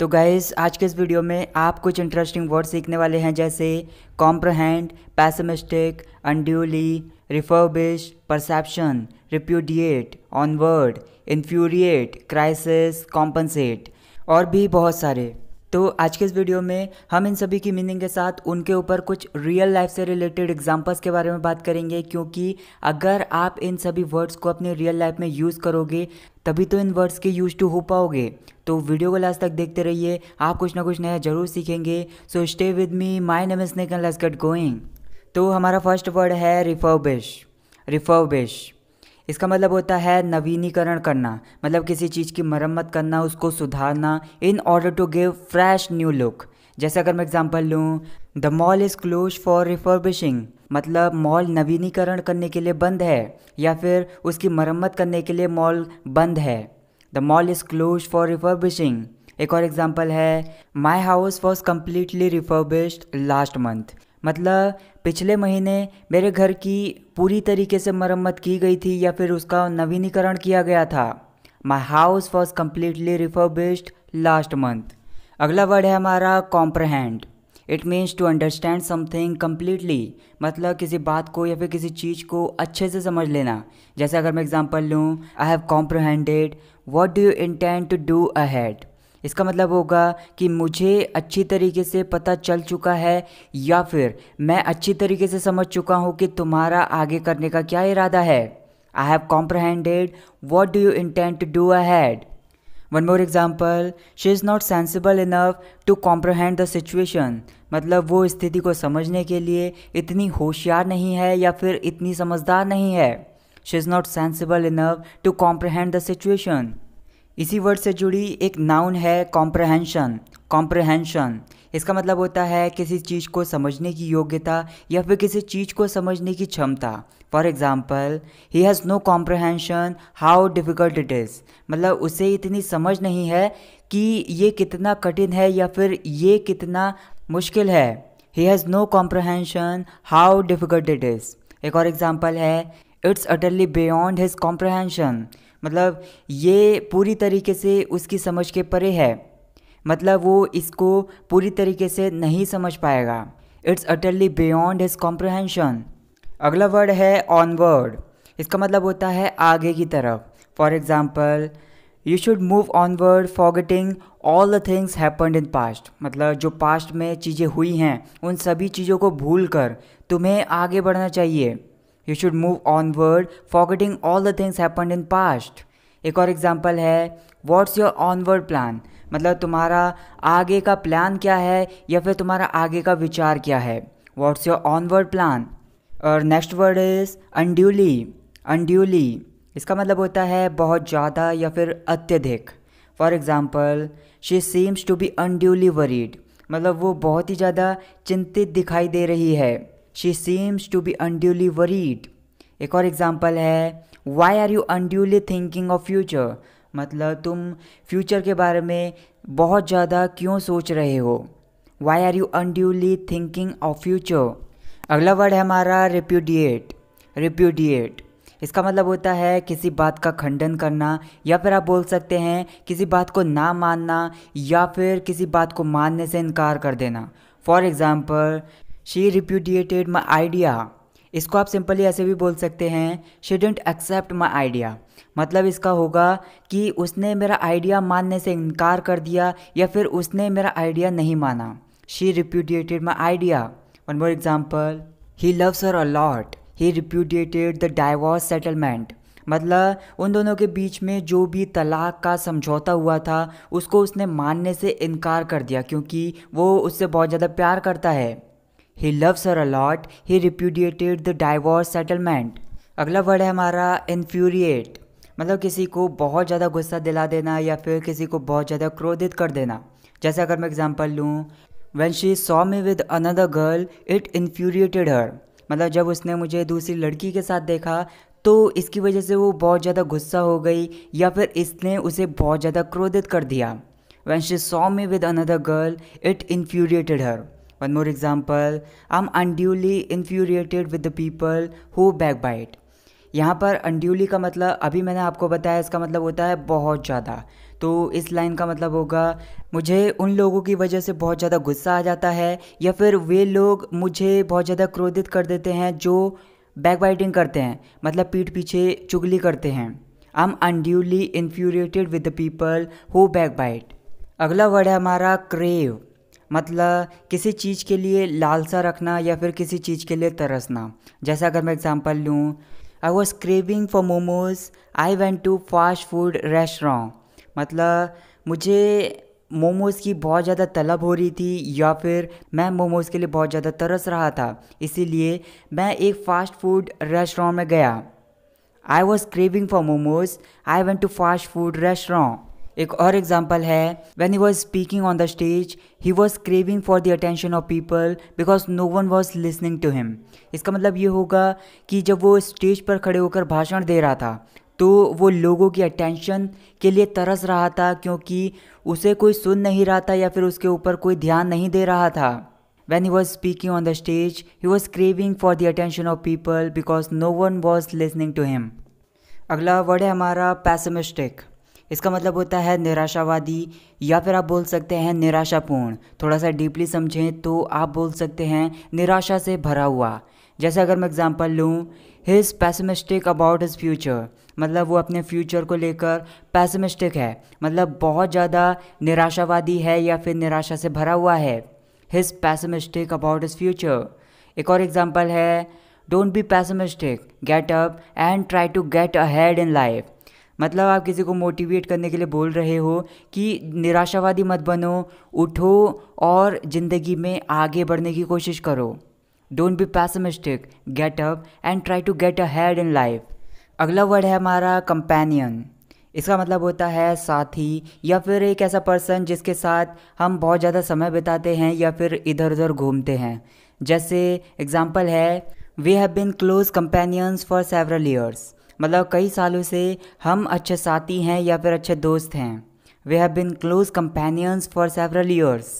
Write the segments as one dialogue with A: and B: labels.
A: तो गाइज आज के इस वीडियो में आप कुछ इंटरेस्टिंग वर्ड सीखने वाले हैं जैसे comprehend pessimistic unduly refurbish perception repudiate onward infuriate crisis compensate और भी बहुत सारे तो आज के इस वीडियो में हम इन सभी की मीनिंग के साथ उनके ऊपर कुछ रियल लाइफ से रिलेटेड एग्जांपल्स के बारे में बात करेंगे क्योंकि अगर आप इन सभी वर्ड्स को अपने रियल लाइफ में यूज़ करोगे तभी तो इन वर्ड्स के यूज टू हो पाओगे तो वीडियो को लास्ट तक देखते रहिए आप कुछ ना कुछ नया जरूर सीखेंगे so stay with me my name is going तो हमारा फर्स्ट वर्ड है रिफर्बिश रिफर्बिश इसका मतलब होता है नवीनीकरण करना मतलब किसी चीज़ की मरम्मत करना उसको सुधारना in order to give fresh new look जैसे अगर मैं एग्जाम्पल लूँ the mall is close for refurbishing मतलब मॉल नवीनीकरण करने के लिए बंद है या फिर उसकी मरम्मत करने के लिए मॉल बंद है the mall is close for refurbishing एक और एग्जाम्पल है my house was completely refurbished last month मतलब पिछले महीने मेरे घर की पूरी तरीके से मरम्मत की गई थी या फिर उसका नवीनीकरण किया गया था my house was completely refurbished last month अगला वर्ड है हमारा comprehend it means to understand something completely मतलब किसी बात को या फिर किसी चीज़ को अच्छे से समझ लेना जैसे अगर मैं एग्जाम्पल लूँ I have comprehended what do you intend to do ahead इसका मतलब होगा कि मुझे अच्छी तरीके से पता चल चुका है या फिर मैं अच्छी तरीके से समझ चुका हूँ कि तुम्हारा आगे करने का क्या इरादा है I have comprehended what do you intent to do ahead one more example she is not sensible enough to comprehend the situation मतलब वो स्थिति को समझने के लिए इतनी होशियार नहीं है या फिर इतनी समझदार नहीं है she is not sensible enough to comprehend the situation इसी वर्ड से जुड़ी एक नाउन है कॉम्प्रहेंशन कॉम्प्रहेंशन इसका मतलब होता है किसी चीज़ को समझने की योग्यता या फिर किसी चीज़ को समझने की क्षमता for example he has no comprehension how difficult it is मतलब उसे इतनी समझ नहीं है कि ये कितना कठिन है या फिर ये कितना मुश्किल है he has no comprehension how difficult it is एक और एग्ज़ाम्पल है it's utterly beyond his comprehension मतलब ये पूरी तरीके से उसकी समझ के परे है मतलब वो इसको पूरी तरीके से नहीं समझ पाएगा it's utterly beyond his comprehension अगला वर्ड है ऑनवर्ड इसका मतलब होता है आगे की तरफ for example you should move onward forgetting all the things happened in past मतलब जो पास्ट में चीज़ें हुई हैं उन सभी चीज़ों को भूल कर तुम्हें आगे बढ़ना चाहिए you should move onward forgetting all the things happen in past एक और एग्जाम्पल है व्हाट्स योर ऑनवर्ड प्लान मतलब तुम्हारा आगे का प्लान क्या है या फिर तुम्हारा आगे का विचार क्या है व्हाट्स योर ऑनवर्ड प्लान और next word is unduly unduly इसका मतलब होता है बहुत ज़्यादा या फिर अत्यधिक for example she seems to be unduly worried मतलब वो बहुत ही ज़्यादा चिंतित दिखाई दे रही है she seems to be unduly worried एक और एग्जाम्पल है why are you unduly thinking of future मतलब तुम फ्यूचर के बारे में बहुत ज़्यादा क्यों सोच रहे हो why are you unduly thinking of future अगला वर्ड है हमारा रिप्यूडिएट रिप्यूडिएट इसका मतलब होता है किसी बात का खंडन करना या फिर आप बोल सकते हैं किसी बात को ना मानना या फिर किसी बात को मानने से इनकार कर देना for example she repudiated my idea इसको आप सिंपली ऐसे भी बोल सकते हैं she didn't accept my idea मतलब इसका होगा कि उसने मेरा आइडिया मानने से इनकार कर दिया या फिर उसने मेरा आइडिया नहीं माना she repudiated my idea one more example he loves her a lot he repudiated the divorce settlement मतलब उन दोनों के बीच में जो भी तलाक का समझौता हुआ था उसको उसने मानने से इनकार कर दिया क्योंकि वो उससे बहुत ज़्यादा प्यार करता है he loves her a lot he repudiated the divorce settlement अगला वर्ड है हमारा इन्फ्यूरिएट मतलब किसी को बहुत ज़्यादा गुस्सा दिला देना या फिर किसी को बहुत ज़्यादा क्रोधित कर देना जैसे अगर मैं एग्जाम्पल लूँ when she saw me with another girl it infuriated her मतलब जब उसने मुझे दूसरी लड़की के साथ देखा तो इसकी वजह से वो बहुत ज़्यादा गुस्सा हो गई या फिर इसने उसे बहुत ज़्यादा क्रोधित कर दिया when she saw me with another girl it infuriated her One more example, I'm unduly infuriated with the people who backbite. यहाँ पर अनड्यूली का मतलब अभी मैंने आपको बताया इसका मतलब होता है बहुत ज़्यादा तो इस लाइन का मतलब होगा मुझे उन लोगों की वजह से बहुत ज़्यादा गुस्सा आ जाता है या फिर वे लोग मुझे बहुत ज़्यादा क्रोधित कर देते हैं जो बैक बाइटिंग करते हैं मतलब पीठ पीछे चुगली करते हैं I am unduly infuriated with the people who back bite अगला वर्ड है हमारा क्रेव मतलब किसी चीज़ के लिए लालसा रखना या फिर किसी चीज़ के लिए तरसना जैसा अगर मैं एग्ज़ाम्पल लूँ I was craving for momos I went to fast food restaurant मतलब मुझे मोमोज़ की बहुत ज़्यादा तलब हो रही थी या फिर मैं मोमोज़ के लिए बहुत ज़्यादा तरस रहा था इसीलिए मैं एक फ़ास्ट फूड रेस्टोरेंट में गया I was craving for momos I went to fast food restaurant एक और एग्जाम्पल है when he was speaking on the stage he was craving for the attention of people because no one was listening to him इसका मतलब ये होगा कि जब वो स्टेज पर खड़े होकर भाषण दे रहा था तो वो लोगों की अटेंशन के लिए तरस रहा था क्योंकि उसे कोई सुन नहीं रहा था या फिर उसके ऊपर कोई ध्यान नहीं दे रहा था when he was speaking on the stage he was craving for the attention of people because no one was listening to him अगला वर्ड है हमारा पैसमिस्टिक इसका मतलब होता है निराशावादी या फिर आप बोल सकते हैं निराशापूर्ण थोड़ा सा डीपली समझें तो आप बोल सकते हैं निराशा से भरा हुआ जैसे अगर मैं एग्जांपल लूँ his pessimistic about his future मतलब वो अपने फ्यूचर को लेकर पैसमिस्टिक है मतलब बहुत ज़्यादा निराशावादी है या फिर निराशा से भरा हुआ है his pessimistic about his future एक और एग्जाम्पल है don't be pessimistic get up and try to get ahead in life मतलब आप किसी को मोटिवेट करने के लिए बोल रहे हो कि निराशावादी मत बनो उठो और ज़िंदगी में आगे बढ़ने की कोशिश करो don't be pessimistic get up and try to get ahead in life अगला वर्ड है हमारा कंपेनियन इसका मतलब होता है साथी या फिर एक ऐसा पर्सन जिसके साथ हम बहुत ज़्यादा समय बिताते हैं या फिर इधर उधर घूमते हैं जैसे एग्जाम्पल है we have been close companions for several years मतलब कई सालों से हम अच्छे साथी हैं या फिर अच्छे दोस्त हैं we have been close companions for several years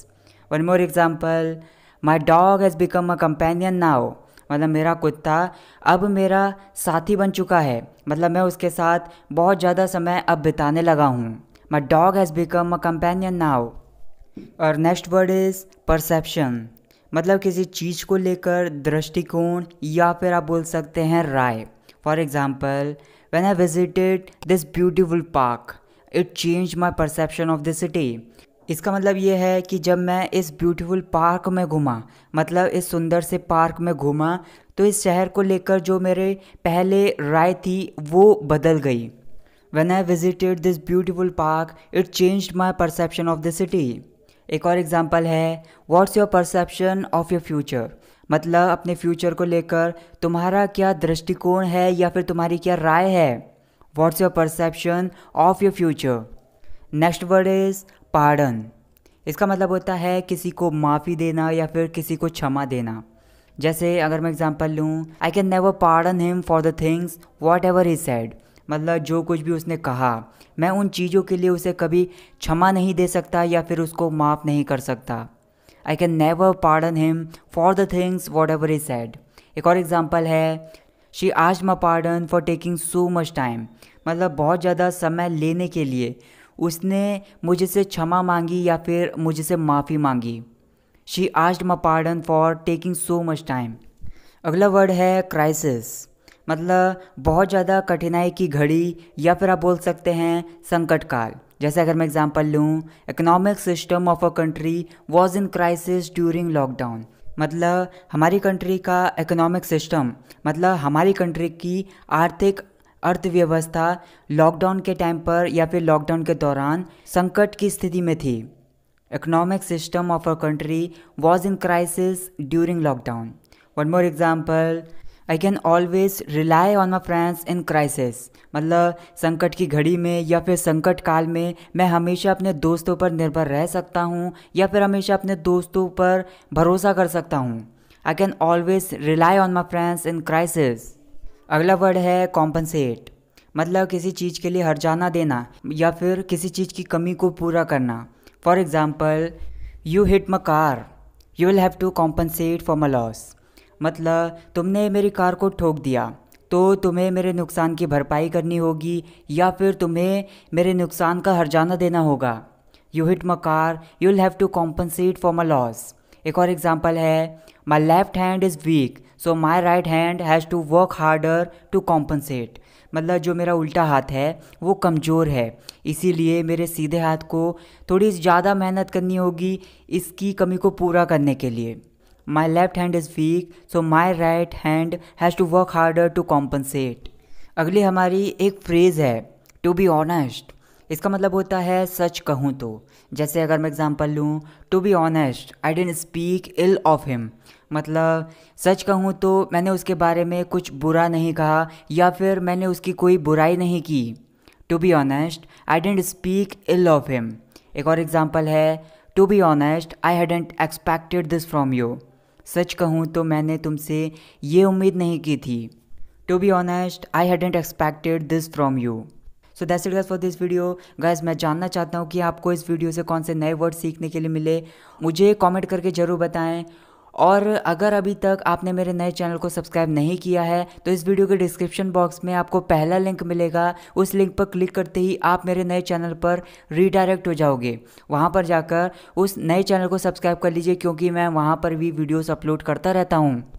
A: one more example my dog has become a companion now मतलब मेरा कुत्ता अब मेरा साथी बन चुका है मतलब मैं उसके साथ बहुत ज़्यादा समय अब बिताने लगा हूँ my dog has become a companion now और नेक्स्ट वर्ड इज़ परसेप्शन मतलब किसी चीज़ को लेकर दृष्टिकोण या फिर आप बोल सकते हैं राय for example when I visited this beautiful park it change my perception of the city इसका मतलब ये है कि जब मैं इस ब्यूटीफुल पार्क में घूमा मतलब इस सुंदर से पार्क में घूमा तो इस शहर को लेकर जो मेरे पहले राय थी वो बदल गई when I visited this beautiful park it change my perception of the city एक और एग्जाम्पल है what's your perception of your future मतलब अपने फ्यूचर को लेकर तुम्हारा क्या दृष्टिकोण है या फिर तुम्हारी क्या राय है what's your perception of your future next word is pardon इसका मतलब होता है किसी को माफ़ी देना या फिर किसी को क्षमा देना जैसे अगर मैं एग्जांपल लूँ I can never pardon him for the things whatever he said मतलब जो कुछ भी उसने कहा मैं उन चीज़ों के लिए उसे कभी क्षमा नहीं दे सकता या फिर उसको माफ़ नहीं कर सकता I can never pardon him for the things whatever is said एक और एग्जाम्पल है शी आज my pardon for taking so much time मतलब बहुत ज़्यादा समय लेने के लिए उसने मुझसे क्षमा मांगी या फिर मुझसे माफ़ी मांगी शी आज my pardon for taking so much time अगला वर्ड है क्राइसिस मतलब बहुत ज़्यादा कठिनाई की घड़ी या फिर आप बोल सकते हैं संकट काल जैसे अगर मैं एग्जांपल लूँ economic system of a country was in crisis during lockdown मतलब हमारी कंट्री का इकोनॉमिक सिस्टम मतलब हमारी कंट्री की आर्थिक अर्थव्यवस्था लॉकडाउन के टाइम पर या फिर लॉकडाउन के दौरान संकट की स्थिति में थी economic system of a country was in crisis during lockdown one more example I can always rely on my friends in crisis मतलब संकट की घड़ी में या फिर संकट काल में मैं हमेशा अपने दोस्तों पर निर्भर रह सकता हूँ या फिर हमेशा अपने दोस्तों पर भरोसा कर सकता हूँ I can always rely on my friends in crisis अगला वर्ड है कॉम्पनसेट मतलब किसी चीज़ के लिए हर जाना देना या फिर किसी चीज़ की कमी को पूरा करना for example you hit my car you will have to compensate for my loss मतलब तुमने मेरी कार को ठोक दिया तो तुम्हें मेरे नुकसान की भरपाई करनी होगी या फिर तुम्हें मेरे नुकसान का हरजाना देना होगा you hit my car you will have to compensate for my loss एक और एग्जाम्पल है my left hand is weak so my right hand has to work harder to compensate मतलब जो मेरा उल्टा हाथ है वो कमज़ोर है इसीलिए मेरे सीधे हाथ को थोड़ी ज़्यादा मेहनत करनी होगी इसकी कमी को पूरा करने के लिए my left hand is weak so my right hand has to work harder to compensate अगली हमारी एक फ्रेज़ है टू बी ऑनेस्ट इसका मतलब होता है सच कहूँ तो जैसे अगर मैं एग्जांपल लूँ to be honest I didn't speak ill of him मतलब सच कहूँ तो मैंने उसके बारे में कुछ बुरा नहीं कहा या फिर मैंने उसकी कोई बुराई नहीं की to be honest I didn't speak ill of him एक और एग्ज़ाम्पल है to be honest I hadn't expected this from you सच कहूँ तो मैंने तुमसे ये उम्मीद नहीं की थी to be honest I hadn't expected this from you so that's it guys for this video guys मैं जानना चाहता हूँ कि आपको इस वीडियो से कौन से नए वर्ड सीखने के लिए मिले मुझे कॉमेंट करके ज़रूर बताएं और अगर अभी तक आपने मेरे नए चैनल को सब्सक्राइब नहीं किया है तो इस वीडियो के डिस्क्रिप्शन बॉक्स में आपको पहला लिंक मिलेगा उस लिंक पर क्लिक करते ही आप मेरे नए चैनल पर रीडायरेक्ट हो जाओगे वहाँ पर जाकर उस नए चैनल को सब्सक्राइब कर लीजिए क्योंकि मैं वहाँ पर भी वीडियोस अपलोड करता रहता हूँ